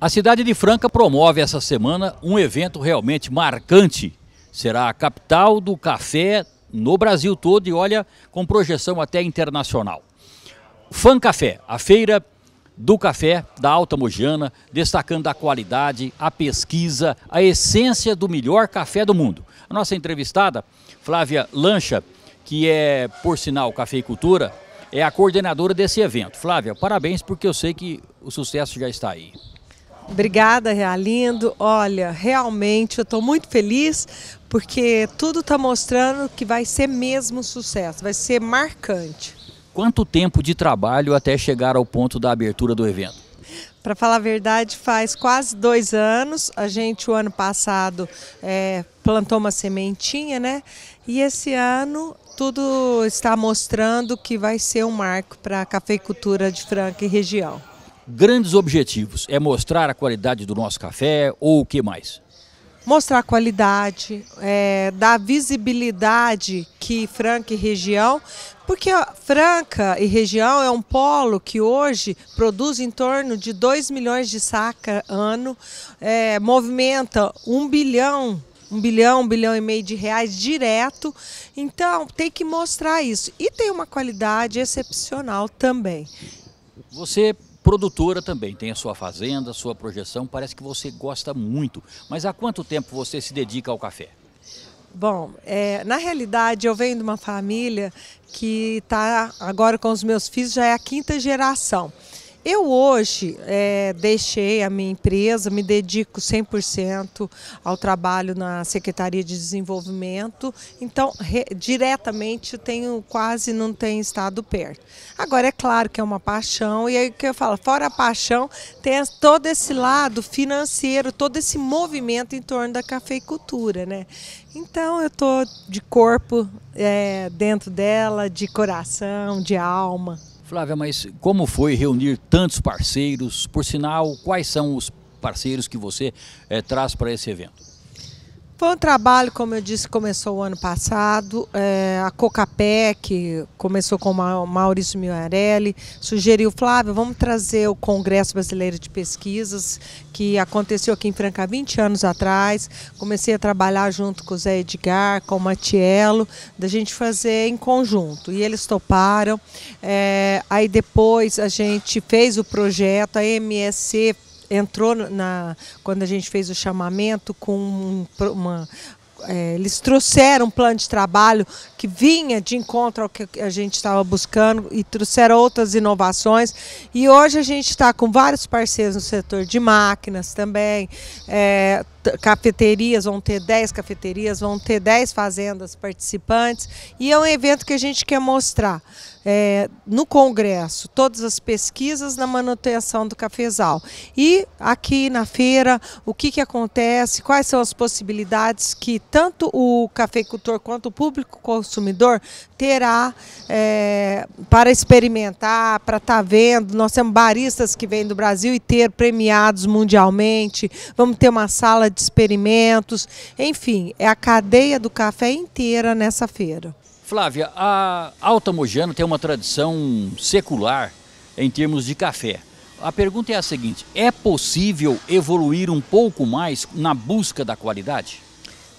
A cidade de Franca promove essa semana um evento realmente marcante. Será a capital do café no Brasil todo e olha, com projeção até internacional. Fan Café, a feira do café da Alta Mogiana, destacando a qualidade, a pesquisa, a essência do melhor café do mundo. A nossa entrevistada, Flávia Lancha, que é, por sinal, cafeicultura, é a coordenadora desse evento. Flávia, parabéns, porque eu sei que o sucesso já está aí. Obrigada, Realindo. Olha, realmente eu estou muito feliz porque tudo está mostrando que vai ser mesmo sucesso, vai ser marcante. Quanto tempo de trabalho até chegar ao ponto da abertura do evento? Para falar a verdade, faz quase dois anos. A gente, o ano passado, é, plantou uma sementinha, né? E esse ano tudo está mostrando que vai ser um marco para a cafeicultura de Franca e região grandes objetivos. É mostrar a qualidade do nosso café ou o que mais? Mostrar a qualidade, é, dar visibilidade que Franca e região, porque Franca e região é um polo que hoje produz em torno de 2 milhões de saca ano, é, movimenta 1 bilhão um bilhão, um bilhão e meio de reais direto. Então, tem que mostrar isso. E tem uma qualidade excepcional também. Você produtora também, tem a sua fazenda, a sua projeção, parece que você gosta muito. Mas há quanto tempo você se dedica ao café? Bom, é, na realidade eu venho de uma família que está agora com os meus filhos já é a quinta geração. Eu hoje é, deixei a minha empresa, me dedico 100% ao trabalho na Secretaria de Desenvolvimento, então re, diretamente tenho quase não tenho estado perto. Agora é claro que é uma paixão e aí que eu falo, fora a paixão, tem todo esse lado financeiro, todo esse movimento em torno da cafeicultura, né? Então eu estou de corpo é, dentro dela, de coração, de alma. Flávia, mas como foi reunir tantos parceiros? Por sinal, quais são os parceiros que você é, traz para esse evento? Foi um trabalho, como eu disse, começou o ano passado. É, a Cocapec começou com o Maurício Miarelli, sugeriu, Flávio, vamos trazer o Congresso Brasileiro de Pesquisas, que aconteceu aqui em Franca 20 anos atrás. Comecei a trabalhar junto com o Zé Edgar, com o Matiello, da gente fazer em conjunto. E eles toparam. É, aí depois a gente fez o projeto, a MSC entrou na quando a gente fez o chamamento com uma, é, eles trouxeram um plano de trabalho que vinha de encontro ao que a gente estava buscando e trouxeram outras inovações. E hoje a gente está com vários parceiros no setor de máquinas também. É, cafeterias, vão ter 10 cafeterias, vão ter 10 fazendas participantes. E é um evento que a gente quer mostrar é, no Congresso todas as pesquisas na manutenção do cafezal. E aqui na feira, o que, que acontece, quais são as possibilidades que tanto o cafeicultor quanto o público consumidor terá é, para experimentar, para estar tá vendo. Nós temos baristas que vêm do Brasil e ter premiados mundialmente. Vamos ter uma sala de experimentos. Enfim, é a cadeia do café inteira nessa feira. Flávia, a Alta Mogiana tem uma tradição secular em termos de café. A pergunta é a seguinte: é possível evoluir um pouco mais na busca da qualidade?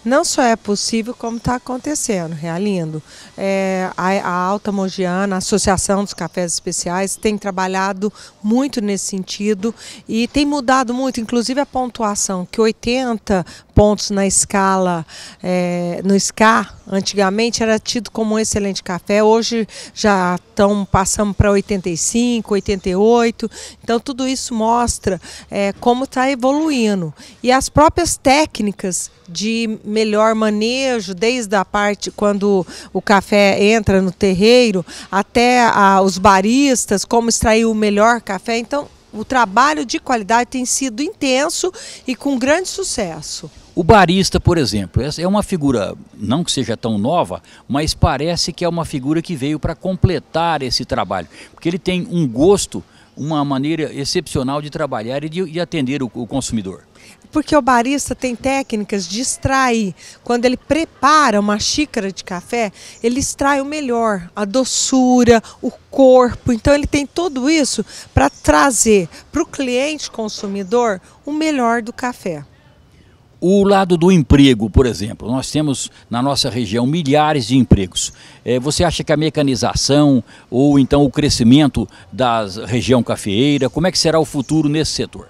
não só é possível, como está acontecendo, realindo. É, a, a, Alta Mogiana, a Associação dos Cafés Especiais, tem trabalhado muito nesse sentido e tem mudado muito, inclusive a pontuação, que 80 pontos na escala, é, no SCA, antigamente era tido como um excelente café, hoje já estão passando para 85, 88. Então tudo isso mostra é, como está evoluindo. E as próprias técnicas de melhor manejo, desde a parte quando o café entra no terreiro, até a, os baristas, como extrair o melhor café. Então, o trabalho de qualidade tem sido intenso e com grande sucesso. O barista, por exemplo, essa é uma figura, não que seja tão nova, mas parece que é uma figura que veio para completar esse trabalho, porque ele tem um gosto, uma maneira excepcional de trabalhar e de, atender o, o consumidor porque o barista tem técnicas de extrair. Quando ele prepara uma xícara de café, ele extrai o melhor, a doçura, o corpo. Então ele tem tudo isso para trazer para o cliente consumidor o melhor do café. O lado do emprego, por exemplo, nós temos na nossa região milhares de empregos. É, você acha que a mecanização ou então o crescimento da região cafeeira, como é que será o futuro nesse setor?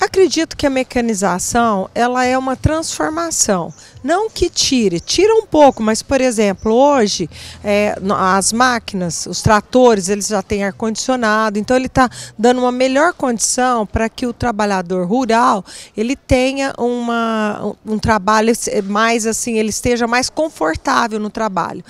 Acredito que a mecanização ela é uma transformação não que tire, tira um pouco, mas por exemplo, hoje é, as máquinas, os tratores, eles já têm ar-condicionado, então ele está dando uma melhor condição para que o trabalhador rural ele tenha uma, um trabalho mais assim, ele esteja mais confortável no trabalho.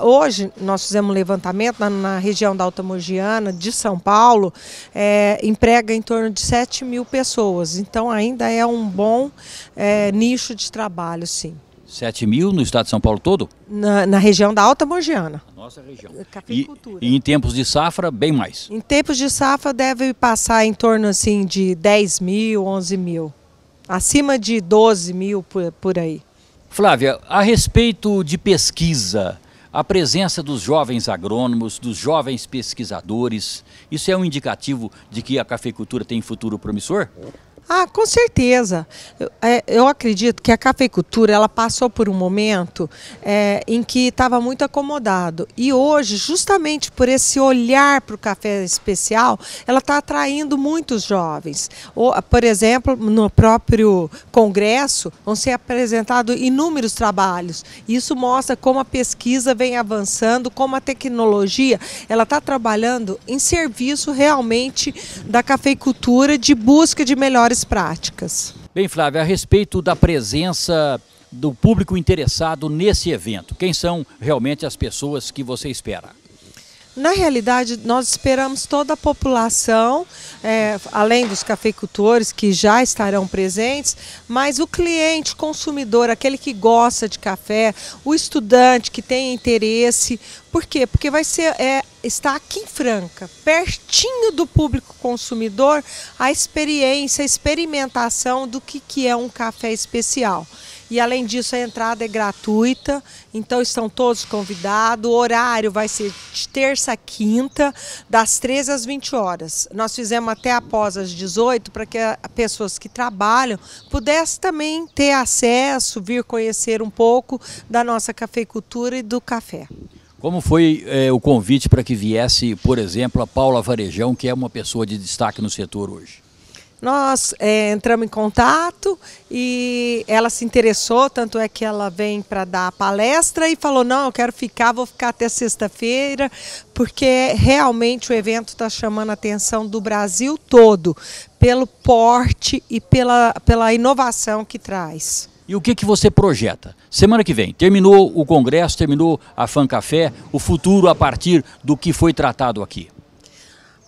Hoje nós fizemos um levantamento na, na região da Alta Mogiana, de São Paulo, é, emprega em torno de 7 mil pessoas, então ainda é um bom é, nicho de trabalho. 7 mil no estado de São Paulo todo? Na, na região da Alta Morgiana. nossa região. É, e, e, em tempos de safra, bem mais? Em tempos de safra deve passar em torno assim de 10 mil, 11 mil. Acima de 12 mil por, por aí. Flávia, a respeito de pesquisa, a presença dos jovens agrônomos, dos jovens pesquisadores, isso é um indicativo de que a cafeicultura tem futuro promissor? Ah, com certeza. Eu, é, eu acredito que a cafeicultura ela passou por um momento é, em que estava muito acomodado. E hoje, justamente por esse olhar para o café especial, ela está atraindo muitos jovens. Ou, por exemplo, no próprio congresso, vão ser apresentados inúmeros trabalhos. Isso mostra como a pesquisa vem avançando, como a tecnologia ela está trabalhando em serviço realmente da cafeicultura de busca de melhores práticas. Bem, Flávia, a respeito da presença do público interessado nesse evento, quem são realmente as pessoas que você espera? Na realidade, nós esperamos toda a população, é, além dos cafeicultores que já estarão presentes, mas o cliente, consumidor, aquele que gosta de café, o estudante que tem interesse. Por quê? Porque vai ser é, está aqui em Franca, pertinho do público consumidor, a experiência, a experimentação do que, que é um café especial. E além disso, a entrada é gratuita, então estão todos convidados. O horário vai ser de terça a quinta, das 13 às 20 horas. Nós fizemos até após as 18 para que as pessoas que trabalham pudessem também ter acesso, vir conhecer um pouco da nossa cafeicultura e do café. Como foi eh, o convite para que viesse, por exemplo, a Paula Varejão, que é uma pessoa de destaque no setor hoje? Nós é, entramos em contato e ela se interessou, tanto é que ela vem para dar palestra e falou, não, eu quero ficar, vou ficar até sexta-feira, porque realmente o evento está chamando a atenção do Brasil todo, pelo porte e pela, pela inovação que traz. E o que, que você projeta? Semana que vem, terminou o congresso, terminou a Fancafé, o futuro a partir do que foi tratado aqui?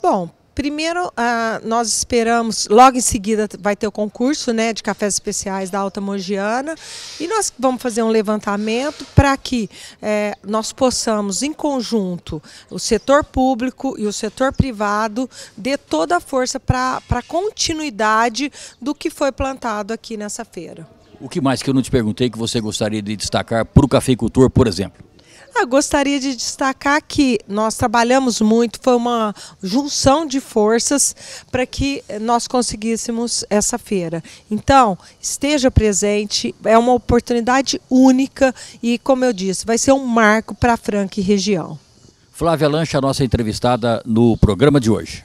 Bom, Primeiro, ah, nós esperamos, logo em seguida vai ter o concurso né, de cafés especiais da Alta Mogiana e nós vamos fazer um levantamento para que é, nós possamos, em conjunto, o setor público e o setor privado, dê toda a força para a continuidade do que foi plantado aqui nessa feira. O que mais que eu não te perguntei que você gostaria de destacar para o cafeicultor, por exemplo? Eu ah, gostaria de destacar que nós trabalhamos muito, foi uma junção de forças para que nós conseguíssemos essa feira. Então, esteja presente, é uma oportunidade única e, como eu disse, vai ser um marco para a Franca e região. Flávia Lancha, nossa entrevistada no programa de hoje.